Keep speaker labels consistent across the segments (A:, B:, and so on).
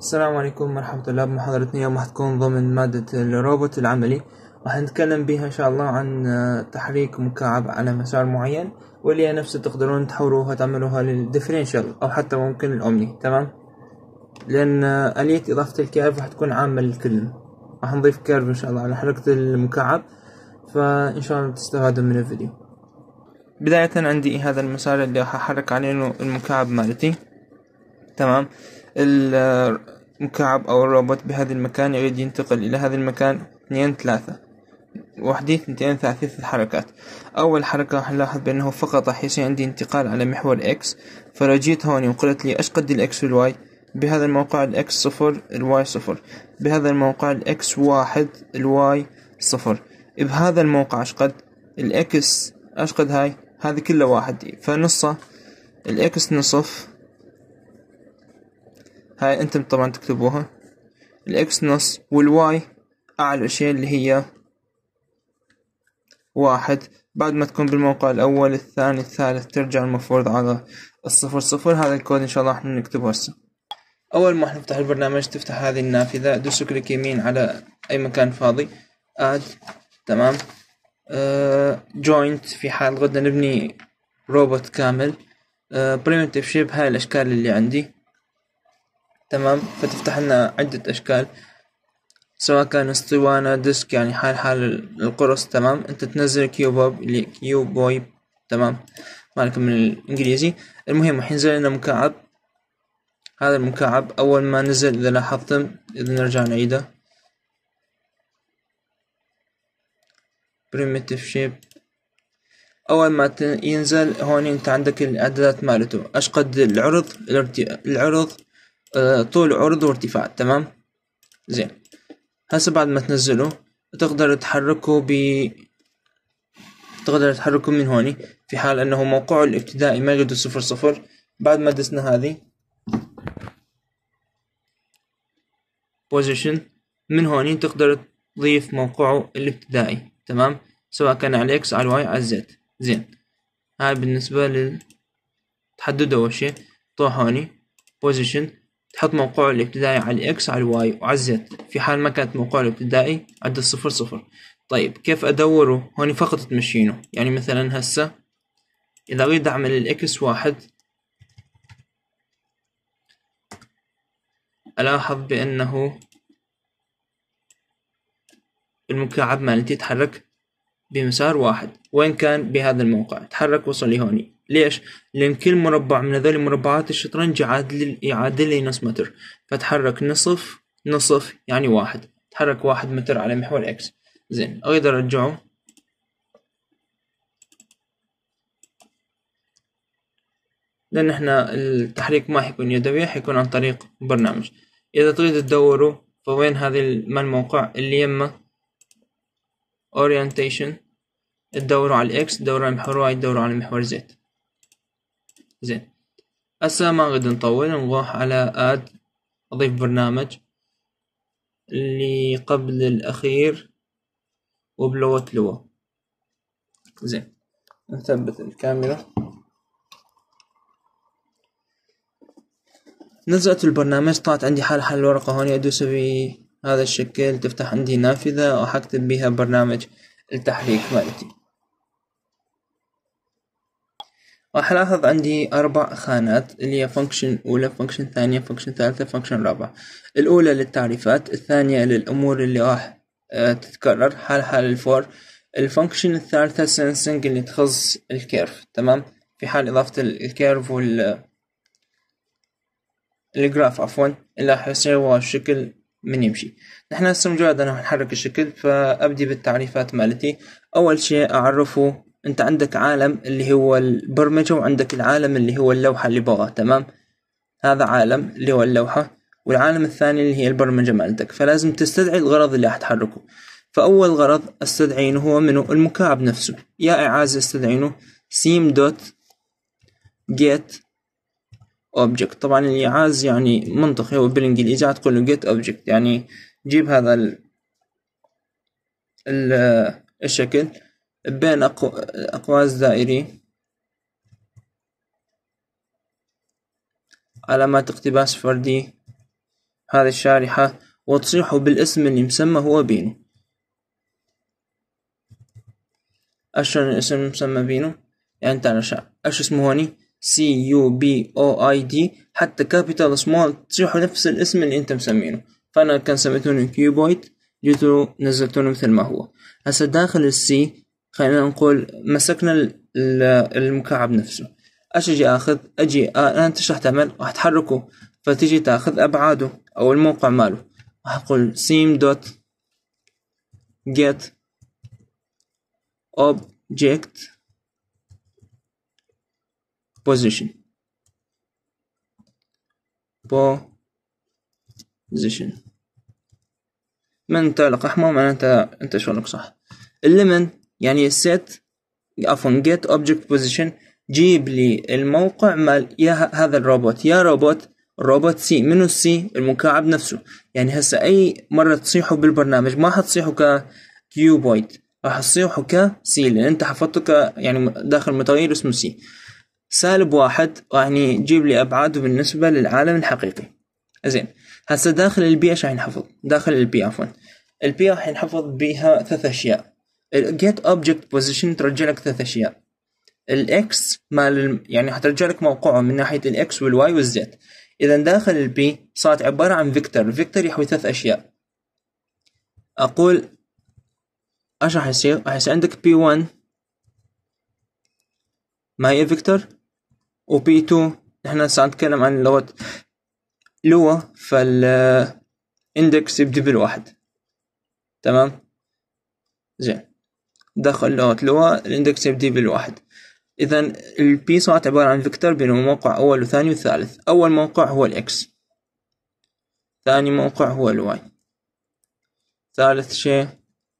A: السلام عليكم ورحمة الله محاضرتنا اليوم راح تكون ضمن مادة الروبوت العملي راح نتكلم بها إن شاء الله عن تحريك مكعب على مسار معين واللي هي نفسها تقدرون تحولوها تعملوها للديفرنشال أو حتى ممكن الأومني تمام لأن آلية إضافة الكيرف راح تكون عامة للكل راح نضيف كيرف إن شاء الله على حركة المكعب فإن شاء الله تستفادوا من الفيديو بداية عندي هذا المسار اللي راح أحرك عليه المكعب مالتي تمام المكعب أو الروبوت بهذا المكان يريد ينتقل إلى هذا المكان اثنين ثلاثة واحدة اثنتين ثلاثة حركات أول حركة راح نلاحظ بأنه فقط راح يصير عندي انتقال على محور إكس فلو هون وقلت لي اشقد قد الإكس والواي بهذا الموقع الإكس صفر الواي صفر بهذا الموقع الإكس واحد الواي صفر بهذا الموقع اشقد قد الإكس اشقد قد هاي هذه كلها واحد فنصه الإكس نصف هاي انتم طبعا تكتبوها الاكس نص والواي اعلى شيء اللي هي واحد بعد ما تكون بالموقع الاول الثاني الثالث ترجع المفروض على الصفر صفر هذا الكود ان شاء الله احنا نكتبه هسه اول ما نفتح البرنامج تفتح هذه النافذة دوس كليك يمين على اي مكان فاضي اد تمام جوينت آه، uh, في حال غدنا نبني روبوت كامل بريمتيف uh, شيب هاي الاشكال اللي عندي تمام فتفتح لنا عدة أشكال سواء كان اسطوانة ديسك يعني حال حال القرص تمام انت تنزل كيو بوب اللي كيو بوي تمام مالك من الانجليزي المهم الحين لنا مكعب هذا المكعب اول ما نزل اذا لاحظتم اذا نرجع نعيده primitive shape اول ما ينزل هون انت عندك الاعدادات مالته اشقد العرض العرض آه، طول عرض وارتفاع تمام زين هسه بعد ما تنزله تقدر تحركه ب تقدر تحركه من هوني في حال انه موقعه الابتدائي ما يجد صفر صفر بعد ما دسنا هذه position من هوني تقدر تضيف موقعه الابتدائي تمام سواء كان على الاكس على الواي على الزد زين هاي بالنسبة لل تحدده أول شي طوح هوني position تحط موقعه الابتدائي على الإكس على الواي وعلى الزد في حال ما كانت موقعه الابتدائي عدد صفر صفر طيب كيف أدوره هوني فقط تمشينه يعني مثلا هسه إذا أريد أعمل الإكس واحد ألاحظ بأنه المكعب مالتي تحرك بمسار واحد وين كان بهذا الموقع تحرك وصل لهوني ليش؟ لأن كل مربع من هذول مربعات الشطرنج يعادل يعادل نص متر فتحرك نصف نصف يعني واحد تحرك واحد متر على محور إكس زين أقدر أرجعه لأن احنا التحريك ما حيكون يدوي حيكون عن طريق برنامج إذا تريد تدوره فوين هذه ما الموقع اللي يمه orientation تدوروا على الإكس تدوروا على محور واي تدوروا على محور زد زين هسه ما نريد نطول نروح على اد اضيف برنامج اللي قبل الاخير وبلوت لوا زين نثبت الكاميرا نزلت البرنامج طلعت عندي حال حال الورقة هون ادوس بهذا الشكل تفتح عندي نافذة وحكتب بها برنامج التحريك مالتي راح الاحظ عندي اربع خانات اللي هي function اولى function ثانية function ثالثة function رابعة الاولى للتعريفات الثانية للامور اللي راح آه، تتكرر حال حال الفور الفانكشن الثالثة سنسنج اللي تخص الكيرف تمام في حال اضافة الكيرف وال الجراف عفوا اللي راح يصير هو الشكل من يمشي نحن هسه مجرد انا نحرك الشكل فابدي بالتعريفات مالتي اول شيء اعرفه انت عندك عالم اللي هو البرمجة وعندك العالم اللي هو اللوحة اللي بغاها تمام هذا عالم اللي هو اللوحة والعالم الثاني اللي هي البرمجة مالتك فلازم تستدعي الغرض اللي تحركه فأول غرض استدعينه هو منه المكعب نفسه يا إعاز استدعينه سيم دوت جيت اوبجكت طبعا الإعاز يعني منطقي هو بالإنجليزي تقول له جيت اوبجكت يعني جيب هذا ال... ال... الشكل بين أقو... أقواس دائري علامات اقتباس فردي هذه الشارحة وتصيحه بالاسم اللي مسمى هو بينو أشهر الاسم مسمى بينو يعني تعال أش اسمه هوني سي يو بي او اي دي حتى كابيتال سمول تصيحه نفس الاسم اللي انت مسمينه فانا كان سميتوني كيوبويد جيتوا نزلتونه مثل ما هو هسا داخل السي خلينا نقول مسكنا المكعب نفسه اش اجي اخذ اجي آه، انت ايش راح تعمل راح تحركه فتجي تاخذ ابعاده او الموقع ماله راح اقول سيم دوت جيت اوبجكت بوزيشن بوزيشن من تعلق احمر معناته انت شغلك صح اللمنت يعني set عفوا get object position جيب لي الموقع مال يا هذا الروبوت يا روبوت الروبوت سي منو السي المكعب نفسه يعني هسا اي مرة تصيحوا بالبرنامج ما حتصيحوا ك كيوبويد راح تصيحوا ك سي لان انت حفظته ك يعني داخل متغير اسمه سي سالب واحد يعني جيب لي ابعاده بالنسبة للعالم الحقيقي زين هسا داخل البيئة شو حينحفظ داخل البيئة عفوا البيئة حينحفظ بها ثلاث اشياء get object position ترجع لك ثلاث اشياء x مال يعني حترجع لك موقعه من ناحيه y والواي z اذا داخل p صارت عباره عن فيكتور vector يحوي ثلاث اشياء اقول ايش راح يصير راح يصير عندك p 1 ما هي فيكتور p 2 نحن صار نتكلم عن لغه لوا index يبدي بالواحد تمام زين دخل لغة اللي الاندكس يبدي بالواحد اذا البي صارت عبارة عن فيكتور بين موقع اول وثاني وثالث اول موقع هو الاكس ثاني موقع هو الواي ثالث شيء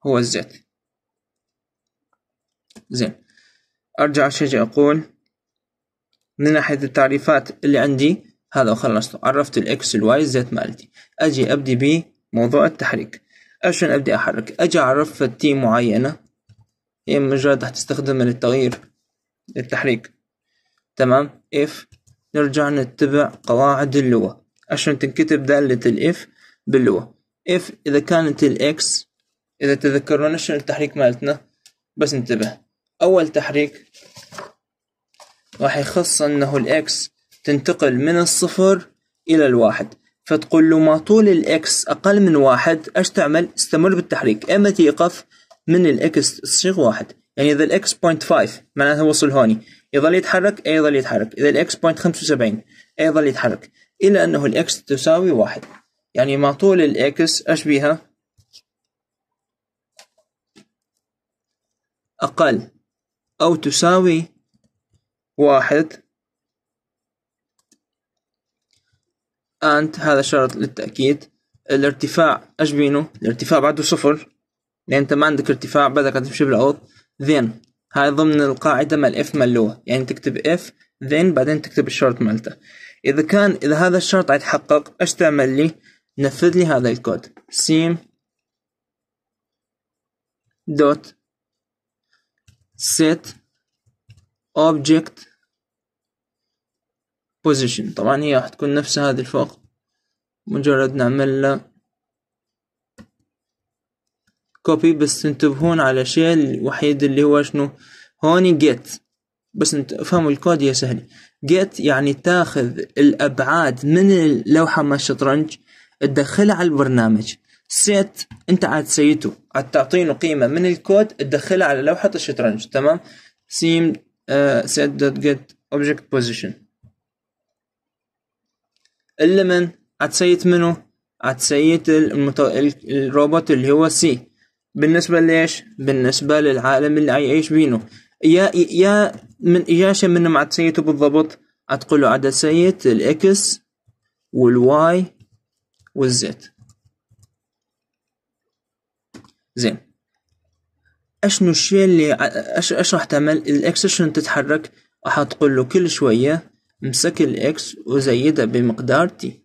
A: هو الزيت زين ارجع شجع اقول من ناحية التعريفات اللي عندي هذا وخلصته عرفت الاكس الواي الزيت مالتي اجي ابدي بموضوع التحريك اشون ابدي احرك اجي اعرف تي معينة هي مجرد راح هتستخدمها للتغيير للتحريك تمام اف نرجع نتبع قواعد اللغة عشان تنكتب دالة الاف باللغة اف اذا كانت الاكس اذا تذكرون شنو التحريك مالتنا بس انتبه اول تحريك راح يخص انه الاكس تنتقل من الصفر الى الواحد فتقول له ما طول الاكس اقل من واحد أش تعمل استمر بالتحريك اما تيقف من الاكس تصيغ واحد يعني اذا الاكس بوينت 5 معناتها وصل هوني يظل يتحرك اي يظل يتحرك اذا الاكس بوينت 75 اي يظل يتحرك الى انه الاكس تساوي واحد يعني ما طول الاكس اشبيها اقل او تساوي واحد انت هذا شرط للتأكيد الارتفاع أجبينه الارتفاع بعده صفر لان انت ما عندك ارتفاع بدك تمشي بالارض ذين هاي ضمن القاعده مال اف مال لو يعني تكتب اف ذين بعدين تكتب الشرط مالته اذا كان اذا هذا الشرط يتحقق ايش تعمل لي نفذ لي هذا الكود سيم دوت set object position طبعا هي راح تكون نفس هذه الفوق مجرد نعمل له كوبي بس تنتبهون على شيء الوحيد اللي هو شنو هوني جيت بس انت افهموا الكود يا سهل جيت يعني تاخذ الابعاد من اللوحه مال الشطرنج تدخلها على البرنامج سيت انت عاد سيته عاد تعطينه قيمه من الكود تدخلها على لوحه الشطرنج تمام سيم سيت دوت جيت اوبجكت بوزيشن من عاد سيت منه عاد سيت الروبوت اللي هو سي بالنسبة ليش؟ بالنسبة للعالم اللي عيعيش بينه يا يا من يا من مع بالضبط عتقول له عدد سيت الاكس والواي والزيت زين اشنو الشيء اللي اش اش راح تعمل الاكس شلون تتحرك راح تقول له كل شويه امسك الاكس وزيده بمقدار تي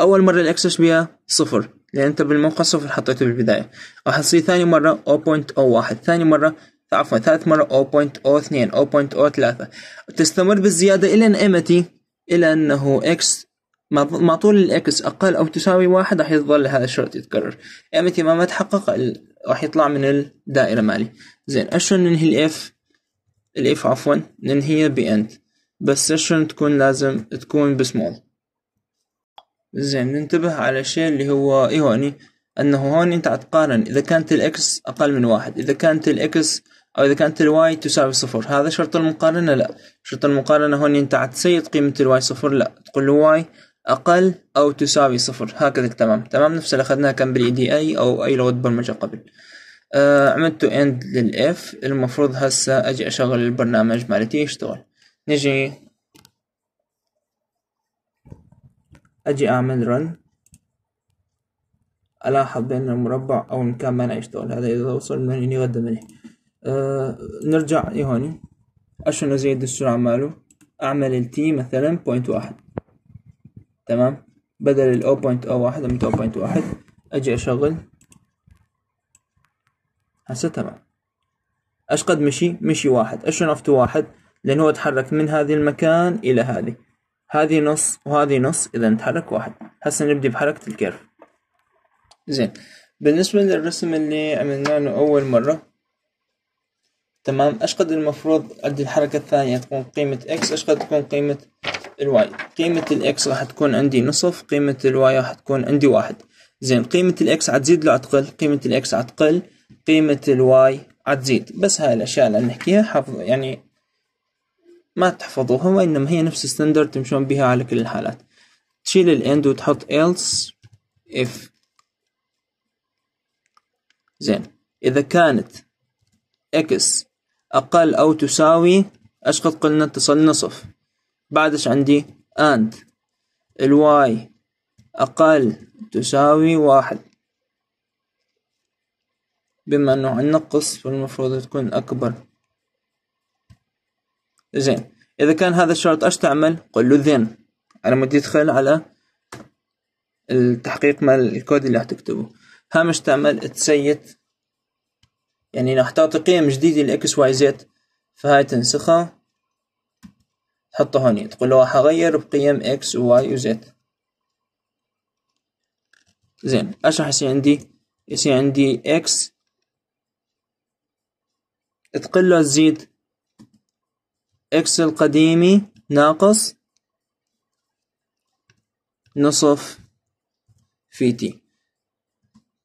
A: اول مره الاكس شبيها بيها صفر لأن أنت بالموقع صفر حطيته بالبداية راح تصير ثاني مرة أو بوينت أو واحد ثاني مرة عفوا ثالث مرة أو بوينت أو اثنين أو بوينت أو ثلاثة تستمر بالزيادة إلى أن إمتي إلى أنه إكس مع طول الإكس أقل أو تساوي واحد راح يظل هذا الشرط يتكرر إمتي ما ما تحقق راح يطلع من الدائرة مالي زين أشون ننهي الإف الإف عفوا ننهيها بإند بس أشون تكون لازم تكون بسمول زين ننتبه على شيء اللي هو ايه هوني يعني انه هون انت عتقارن اذا كانت الاكس اقل من واحد اذا كانت الاكس او اذا كانت الواي تساوي صفر هذا شرط المقارنة لا شرط المقارنة هون انت عتسيد قيمة الواي صفر لا تقول له واي اقل او تساوي صفر هكذا تمام تمام نفس اللي اخذناه كان بالاي دي e اي او اي لغة برمجة قبل آه عملت اند للاف المفروض هسه اجي اشغل البرنامج مالتي يشتغل نجي أجي أعمل رن ألاحظ بأن المربع أو المكان ما يشتغل هذا إذا وصل من هنا يغدى من هنا أه نرجع هون عشان أزيد السرعة ماله أعمل ال t مثلا بوينت واحد تمام بدل الأو بوينت أو واحد عملت أو بوينت واحد أجي أشغل هسه تمام أشقد مشي مشي واحد أشنو افتو واحد لأنه هو تحرك من هذه المكان إلى هذه هذه نص وهذه نص إذا نتحرك واحد هسه نبدي بحركة الكيرف زين بالنسبة للرسم اللي عملناه أول مرة تمام أشقد المفروض عند الحركة الثانية تكون قيمة إكس أشقد تكون قيمة الواي قيمة الإكس راح تكون عندي نصف قيمة الواي راح تكون عندي واحد زين قيمة الإكس عتزيد لو عتقل قيمة الإكس عتقل قيمة الواي عتزيد بس هاي الأشياء اللي نحكيها حافظ يعني ما تحفظوها وإنما هي نفس ستاندرد تمشون بها على كل الحالات تشيل الاند وتحط else if زين إذا كانت x أقل أو تساوي إيش قد قلنا اتصل نصف بعد إيش عندي and الواي أقل تساوي واحد بما أنه قص فالمفروض تكون أكبر زين إذا كان هذا الشرط اش تعمل؟ قل له ذن أنا بدي أدخل على التحقيق مال الكود اللي تكتبه هامش تعمل تسيت يعني راح تعطي قيم جديدة لإكس واي زد فهاي تنسخها تحطها هوني تقول له اغير بقيم إكس وواي وزد زين اش راح يصير عندي؟ يصير عندي إكس تقل له تزيد إكس القديمي ناقص نصف في تي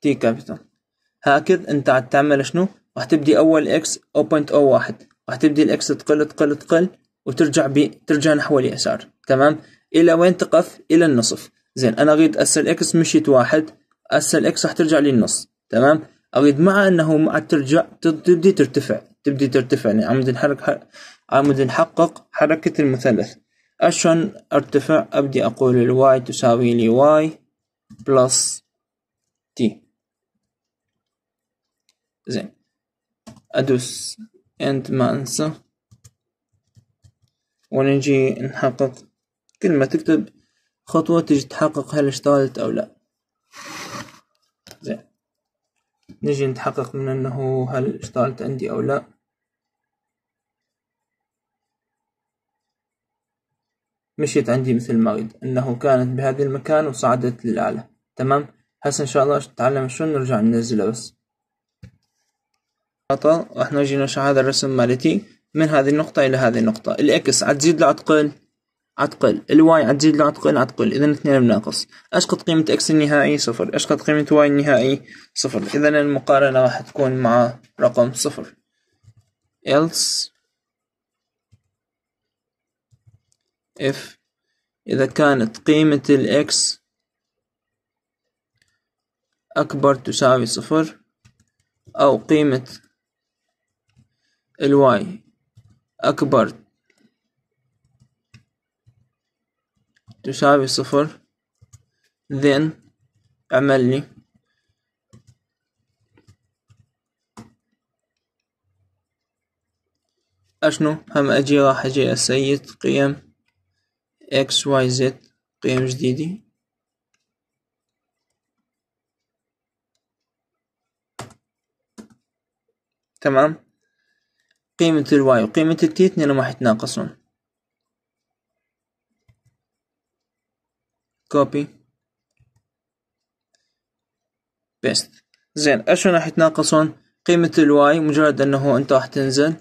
A: تي كابيتال هكذا انت عاد تعمل شنو راح تبدي اول اكس 0.01 راح تبدي الاكس تقل تقل تقل وترجع بي ترجع نحو اليسار تمام الى وين تقف الى النصف زين انا اريد اس الاكس مشيت واحد اس الاكس راح ترجع للنص تمام اريد مع انه مع ترجع تبدي ترتفع تبدي ترتفع يعني عم نحرك عم نحقق حركة المثلث عشان ارتفع ابدي اقول الواي تساوي لي واي بلس تي زين ادوس انت ما انسى ونجي نحقق كل ما تكتب خطوة تجي تحقق هل اشتغلت او لا زين نجي نتحقق من انه هل اشتغلت عندي او لا مشيت عندي مثل ما أريد أنه كانت بهذا المكان وصعدت للأعلى تمام هسه إن شاء الله نتعلم شلون نرجع ننزلها بس خطأ راح نجي نشرح هذا الرسم مالتي من هذه النقطة إلى هذه النقطة الإكس عتزيد لا عتقل عتقل الواي عتزيد لا عتقل عتقل إذا اثنين بناقص اشقد قيمة إكس النهائي صفر اشقد قيمة واي النهائي صفر إذا المقارنة راح تكون مع رقم صفر else f إذا كانت قيمة x أكبر تساوي صفر أو قيمة y أكبر تساوي صفر then اعمل لي أشنو هم أجي راح أجي أسيد قيم اكس واي زد قيم جديدة تمام قيمة الواي وقيمة التي اثنينهم راح يتناقصون كوبي بيست زين اشو راح يتناقصون قيمة الواي مجرد انه انت راح تنزل